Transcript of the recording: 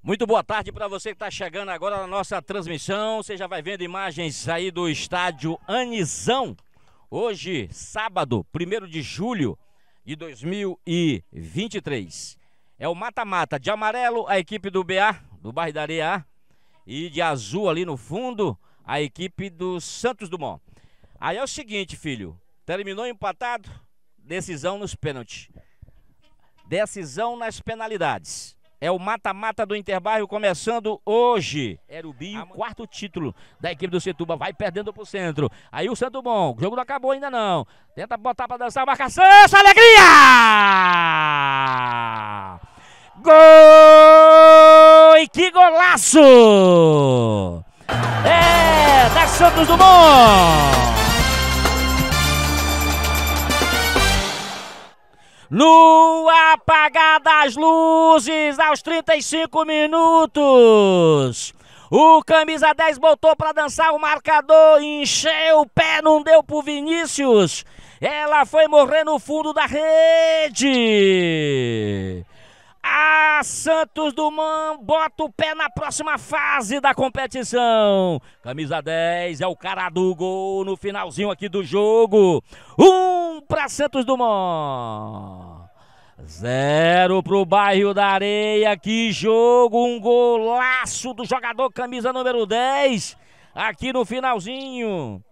Muito boa tarde para você que está chegando agora na nossa transmissão. Você já vai vendo imagens aí do estádio Anizão. Hoje, sábado, 1 de julho de 2023. É o mata-mata de amarelo, a equipe do BA, do bairro da Areia A, e de azul ali no fundo, a equipe do Santos Dumont. Aí é o seguinte, filho, terminou empatado, decisão nos pênaltis. Decisão nas penalidades. É o mata-mata do Interbairro começando hoje. Era o quarto título da equipe do Setuba. Vai perdendo pro centro. Aí o Santo Bom. O jogo não acabou ainda não. Tenta botar pra dançar a marcação. Essa alegria! Gol! E que golaço! É, da Santos Dumont! Lua apagada as luzes aos 35 minutos. O camisa 10 voltou para dançar o marcador, encheu o pé, não deu pro Vinícius. Ela foi morrer no fundo da rede. A Santos Dumont bota o pé na próxima fase da competição. Camisa 10 é o cara do gol no finalzinho aqui do jogo. Um para Santos Dumont. Zero pro bairro da Areia. Que jogo! Um golaço do jogador camisa número 10 aqui no finalzinho.